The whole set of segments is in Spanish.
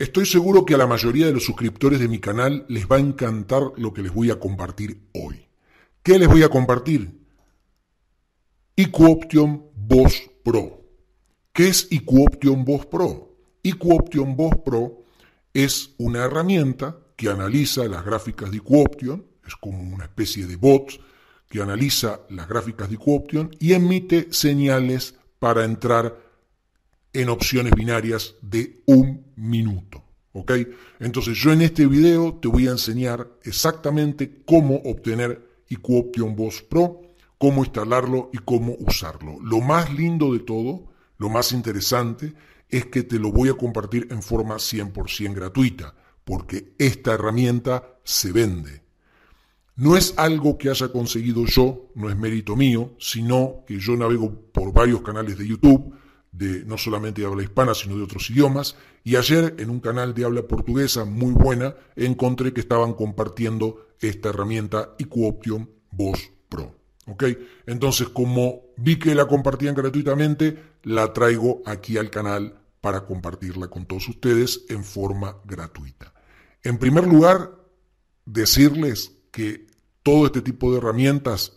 Estoy seguro que a la mayoría de los suscriptores de mi canal les va a encantar lo que les voy a compartir hoy. ¿Qué les voy a compartir? IQOption Voz Pro. ¿Qué es IQOption Voz Pro? IQOption Voz Pro es una herramienta que analiza las gráficas de IQOption. es como una especie de bot que analiza las gráficas de IQOption y emite señales para entrar en opciones binarias de un minuto. ¿Ok? Entonces yo en este video te voy a enseñar exactamente cómo obtener IQ Option Pro, cómo instalarlo y cómo usarlo. Lo más lindo de todo, lo más interesante, es que te lo voy a compartir en forma 100% gratuita, porque esta herramienta se vende. No es algo que haya conseguido yo, no es mérito mío, sino que yo navego por varios canales de YouTube, de no solamente de habla hispana, sino de otros idiomas. Y ayer en un canal de habla portuguesa muy buena encontré que estaban compartiendo esta herramienta Option Voz Pro. ¿OK? Entonces, como vi que la compartían gratuitamente, la traigo aquí al canal para compartirla con todos ustedes en forma gratuita. En primer lugar, decirles que todo este tipo de herramientas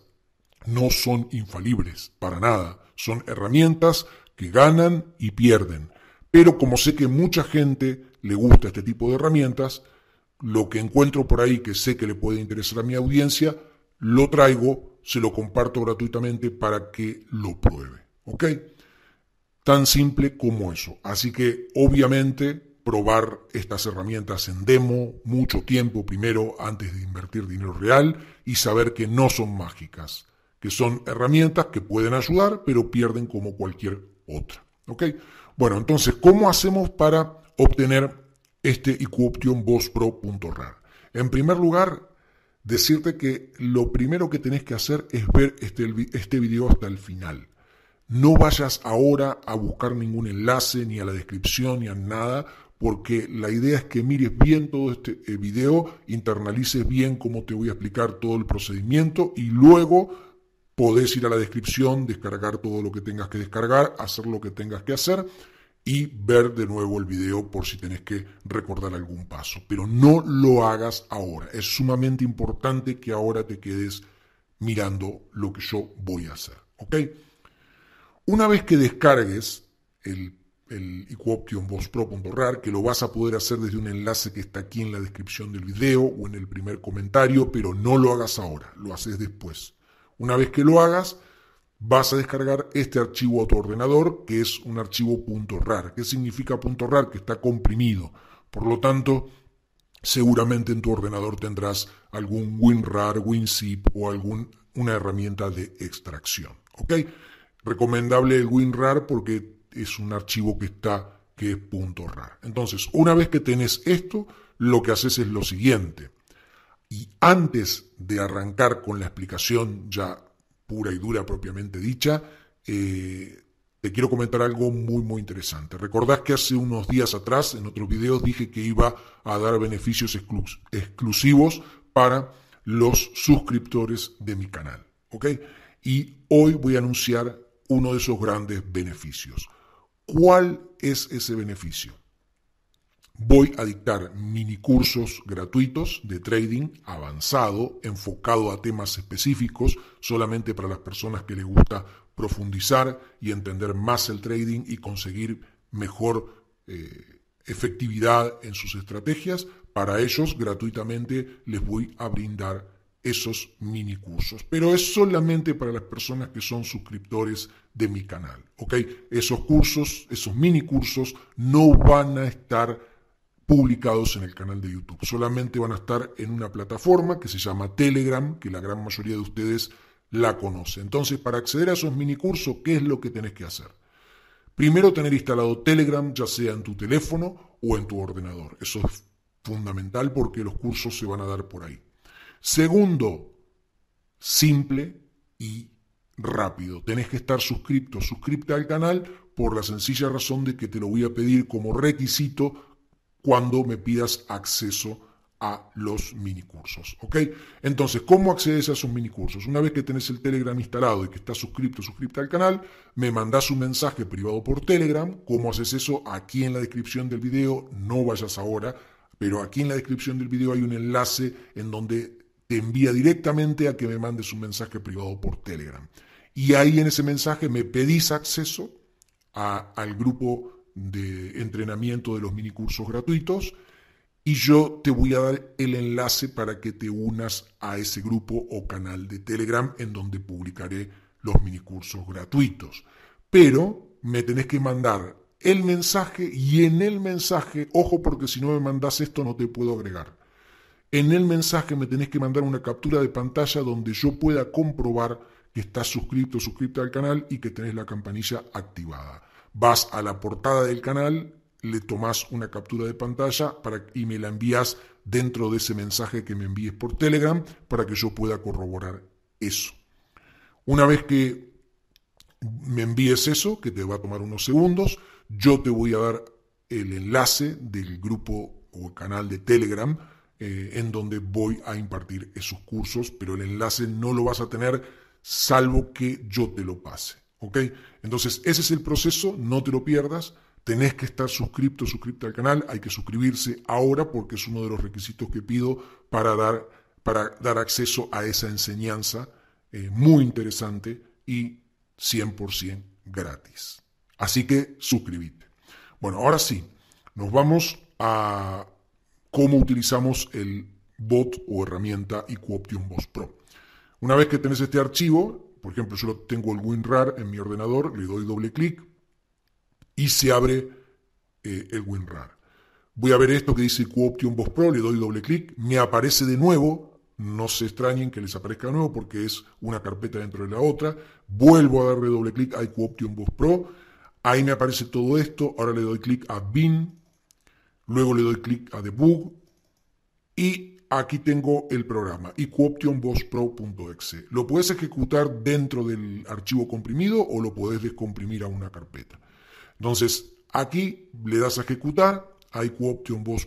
no son infalibles, para nada. Son herramientas que ganan y pierden. Pero como sé que mucha gente le gusta este tipo de herramientas, lo que encuentro por ahí que sé que le puede interesar a mi audiencia, lo traigo, se lo comparto gratuitamente para que lo pruebe. ¿Ok? Tan simple como eso. Así que obviamente probar estas herramientas en demo mucho tiempo primero antes de invertir dinero real y saber que no son mágicas, que son herramientas que pueden ayudar pero pierden como cualquier otra. ¿Ok? Bueno, entonces, ¿cómo hacemos para obtener este rar? En primer lugar, decirte que lo primero que tenés que hacer es ver este, este video hasta el final. No vayas ahora a buscar ningún enlace, ni a la descripción, ni a nada, porque la idea es que mires bien todo este eh, video, internalices bien cómo te voy a explicar todo el procedimiento y luego podés ir a la descripción, descargar todo lo que tengas que descargar, hacer lo que tengas que hacer y ver de nuevo el video por si tenés que recordar algún paso. Pero no lo hagas ahora. Es sumamente importante que ahora te quedes mirando lo que yo voy a hacer. Una vez que descargues el, el que lo vas a poder hacer desde un enlace que está aquí en la descripción del video o en el primer comentario, pero no lo hagas ahora, lo haces después. Una vez que lo hagas, vas a descargar este archivo a tu ordenador, que es un archivo .rar. ¿Qué significa .rar? Que está comprimido. Por lo tanto, seguramente en tu ordenador tendrás algún WinRAR, WinZip o alguna herramienta de extracción. Recomendable el WinRAR porque es un archivo que está que es .rar. Entonces, una vez que tenés esto, lo que haces es lo siguiente. Y antes de arrancar con la explicación ya pura y dura propiamente dicha, eh, te quiero comentar algo muy muy interesante. Recordás que hace unos días atrás en otros videos dije que iba a dar beneficios exclusivos para los suscriptores de mi canal. ¿ok? Y hoy voy a anunciar uno de esos grandes beneficios. ¿Cuál es ese beneficio? Voy a dictar mini cursos gratuitos de trading avanzado, enfocado a temas específicos, solamente para las personas que les gusta profundizar y entender más el trading y conseguir mejor eh, efectividad en sus estrategias. Para ellos, gratuitamente, les voy a brindar esos mini cursos. Pero es solamente para las personas que son suscriptores de mi canal. ¿ok? Esos cursos, esos mini cursos, no van a estar publicados en el canal de YouTube. Solamente van a estar en una plataforma que se llama Telegram, que la gran mayoría de ustedes la conoce. Entonces, para acceder a esos mini cursos, ¿qué es lo que tenés que hacer? Primero, tener instalado Telegram, ya sea en tu teléfono o en tu ordenador. Eso es fundamental porque los cursos se van a dar por ahí. Segundo, simple y rápido. Tenés que estar suscrito. suscripta al canal por la sencilla razón de que te lo voy a pedir como requisito cuando me pidas acceso a los minicursos. ¿Ok? Entonces, ¿cómo accedes a esos minicursos? Una vez que tenés el Telegram instalado y que estás suscrito, suscripta al canal, me mandás un mensaje privado por Telegram. ¿Cómo haces eso? Aquí en la descripción del video, no vayas ahora, pero aquí en la descripción del video hay un enlace en donde te envía directamente a que me mandes un mensaje privado por Telegram. Y ahí en ese mensaje me pedís acceso al grupo de entrenamiento de los minicursos gratuitos y yo te voy a dar el enlace para que te unas a ese grupo o canal de Telegram en donde publicaré los minicursos gratuitos. Pero me tenés que mandar el mensaje y en el mensaje, ojo porque si no me mandas esto no te puedo agregar. En el mensaje me tenés que mandar una captura de pantalla donde yo pueda comprobar que estás suscrito o suscrita al canal y que tenés la campanilla activada. Vas a la portada del canal, le tomas una captura de pantalla para, y me la envías dentro de ese mensaje que me envíes por Telegram para que yo pueda corroborar eso. Una vez que me envíes eso, que te va a tomar unos segundos, yo te voy a dar el enlace del grupo o canal de Telegram eh, en donde voy a impartir esos cursos, pero el enlace no lo vas a tener salvo que yo te lo pase. ¿Ok? Entonces, ese es el proceso, no te lo pierdas. Tenés que estar suscripto, suscripta al canal. Hay que suscribirse ahora porque es uno de los requisitos que pido para dar, para dar acceso a esa enseñanza eh, muy interesante y 100% gratis. Así que suscríbete. Bueno, ahora sí, nos vamos a cómo utilizamos el bot o herramienta IQ Boss Pro. Una vez que tenés este archivo, por ejemplo, yo tengo el WinRAR en mi ordenador, le doy doble clic y se abre eh, el WinRAR. Voy a ver esto que dice QOption Boss Pro, le doy doble clic, me aparece de nuevo, no se extrañen que les aparezca de nuevo porque es una carpeta dentro de la otra, vuelvo a darle doble clic a QOption Boss Pro, ahí me aparece todo esto, ahora le doy clic a Bin, luego le doy clic a Debug y aquí tengo el programa, Pro.exe. Lo puedes ejecutar dentro del archivo comprimido o lo puedes descomprimir a una carpeta. Entonces, aquí le das a ejecutar a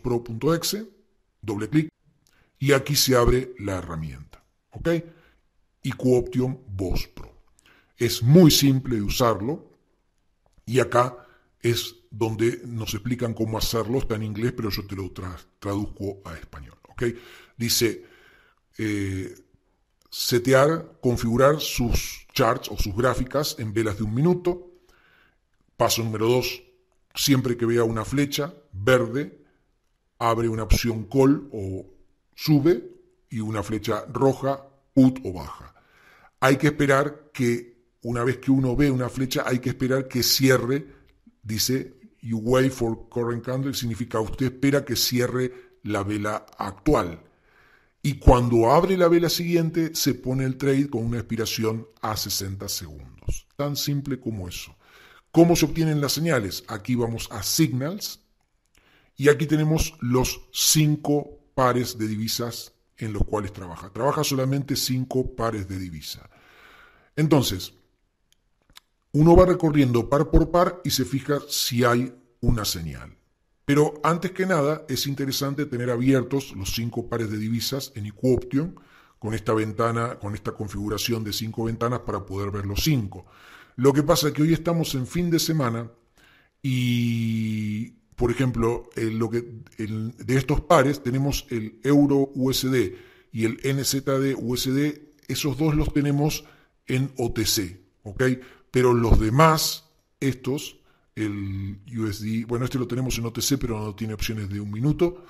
Pro.exe, doble clic, y aquí se abre la herramienta. ¿Ok? Equoption Boss Pro. Es muy simple de usarlo y acá es donde nos explican cómo hacerlo. Está en inglés, pero yo te lo traduzco a español. Dice, eh, setear, configurar sus charts o sus gráficas en velas de un minuto. Paso número dos, siempre que vea una flecha verde, abre una opción call o sube y una flecha roja, put o baja. Hay que esperar que una vez que uno ve una flecha, hay que esperar que cierre, dice you wait for current candle, significa usted espera que cierre la vela actual. Y cuando abre la vela siguiente, se pone el trade con una expiración a 60 segundos. Tan simple como eso. ¿Cómo se obtienen las señales? Aquí vamos a Signals y aquí tenemos los cinco pares de divisas en los cuales trabaja. Trabaja solamente cinco pares de divisa. Entonces, uno va recorriendo par por par y se fija si hay una señal. Pero antes que nada es interesante tener abiertos los cinco pares de divisas en Option con esta ventana, con esta configuración de cinco ventanas para poder ver los cinco. Lo que pasa es que hoy estamos en fin de semana y, por ejemplo, eh, de estos pares tenemos el euro USD y el NZD USD, esos dos los tenemos en OTC, ¿ok? Pero los demás, estos, el USD, bueno, este lo tenemos en OTC, pero no tiene opciones de un minuto.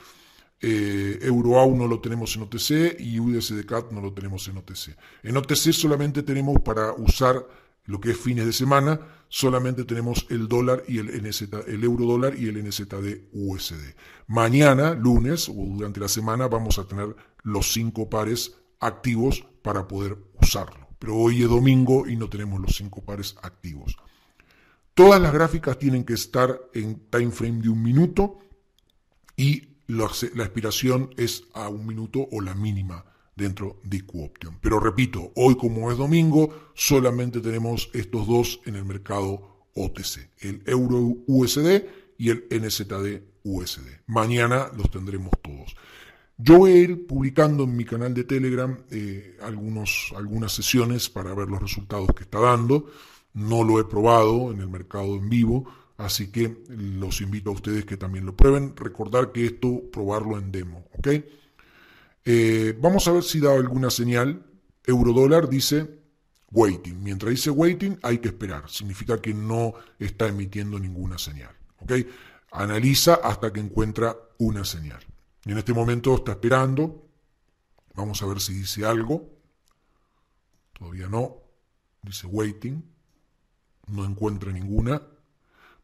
Euro eh, EuroAU no lo tenemos en OTC y USDCAT no lo tenemos en OTC. En OTC solamente tenemos para usar lo que es fines de semana, solamente tenemos el dólar y el el euro dólar y el NZD USD. Mañana, lunes o durante la semana, vamos a tener los cinco pares activos para poder usarlo. Pero hoy es domingo y no tenemos los cinco pares activos. Todas las gráficas tienen que estar en time frame de un minuto y la, la expiración es a un minuto o la mínima dentro de QOption. Pero repito, hoy como es domingo, solamente tenemos estos dos en el mercado OTC, el euro USD y el NZD USD. Mañana los tendremos todos. Yo voy a ir publicando en mi canal de Telegram eh, algunas sesiones para ver los resultados que está dando. No lo he probado en el mercado en vivo, así que los invito a ustedes que también lo prueben. Recordar que esto, probarlo en demo, ¿ok? Eh, vamos a ver si da alguna señal. Eurodólar dice waiting. Mientras dice waiting, hay que esperar. Significa que no está emitiendo ninguna señal, ¿ok? Analiza hasta que encuentra una señal. Y en este momento está esperando. Vamos a ver si dice algo. Todavía no. Dice waiting no encuentra ninguna.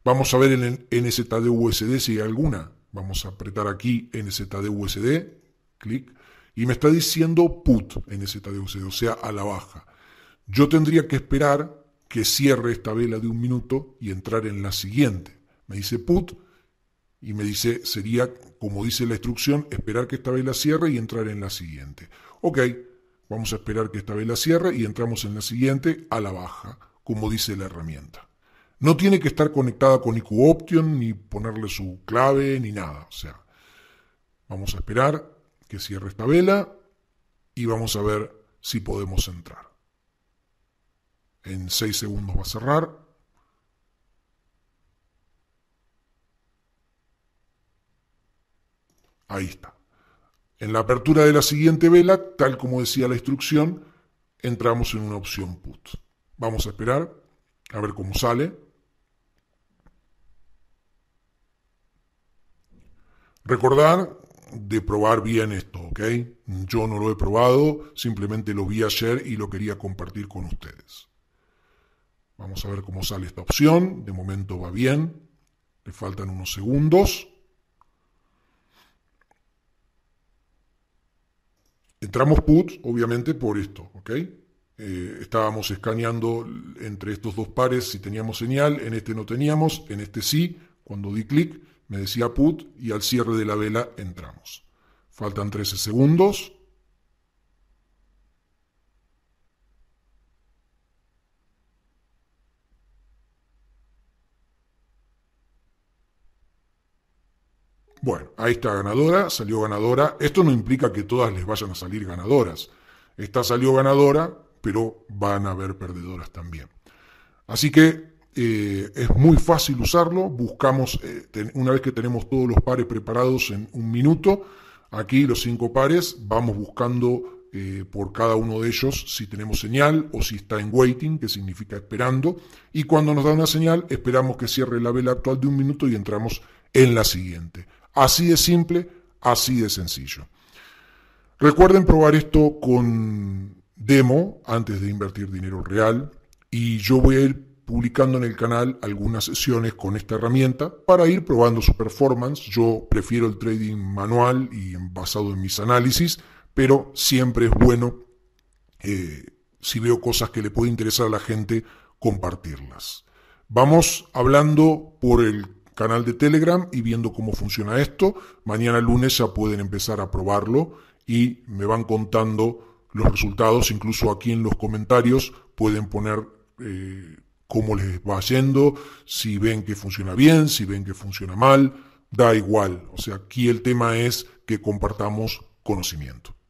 Vamos a ver en el NZDUSD si hay alguna. Vamos a apretar aquí NZDUSD, clic, y me está diciendo put NZDUSD, o sea, a la baja. Yo tendría que esperar que cierre esta vela de un minuto y entrar en la siguiente. Me dice put y me dice, sería, como dice la instrucción, esperar que esta vela cierre y entrar en la siguiente. Ok, vamos a esperar que esta vela cierre y entramos en la siguiente a la baja como dice la herramienta. No tiene que estar conectada con IQ Option, ni ponerle su clave, ni nada. O sea, vamos a esperar que cierre esta vela y vamos a ver si podemos entrar. En 6 segundos va a cerrar. Ahí está. En la apertura de la siguiente vela, tal como decía la instrucción, entramos en una opción put. Vamos a esperar a ver cómo sale. Recordar de probar bien esto, ¿ok? Yo no lo he probado, simplemente lo vi ayer y lo quería compartir con ustedes. Vamos a ver cómo sale esta opción. De momento va bien. Le faltan unos segundos. Entramos PUT, obviamente, por esto, ¿ok? Eh, estábamos escaneando entre estos dos pares si teníamos señal, en este no teníamos, en este sí, cuando di clic me decía put y al cierre de la vela entramos. Faltan 13 segundos. Bueno, ahí está ganadora, salió ganadora. Esto no implica que todas les vayan a salir ganadoras. Esta salió ganadora pero van a haber perdedoras también. Así que eh, es muy fácil usarlo, buscamos, eh, una vez que tenemos todos los pares preparados en un minuto, aquí los cinco pares, vamos buscando eh, por cada uno de ellos si tenemos señal o si está en waiting, que significa esperando, y cuando nos da una señal esperamos que cierre la vela actual de un minuto y entramos en la siguiente. Así de simple, así de sencillo. Recuerden probar esto con demo antes de invertir dinero real y yo voy a ir publicando en el canal algunas sesiones con esta herramienta para ir probando su performance. Yo prefiero el trading manual y basado en mis análisis, pero siempre es bueno, eh, si veo cosas que le puede interesar a la gente, compartirlas. Vamos hablando por el canal de Telegram y viendo cómo funciona esto. Mañana lunes ya pueden empezar a probarlo y me van contando los resultados, incluso aquí en los comentarios pueden poner eh, cómo les va yendo, si ven que funciona bien, si ven que funciona mal, da igual. O sea, aquí el tema es que compartamos conocimiento.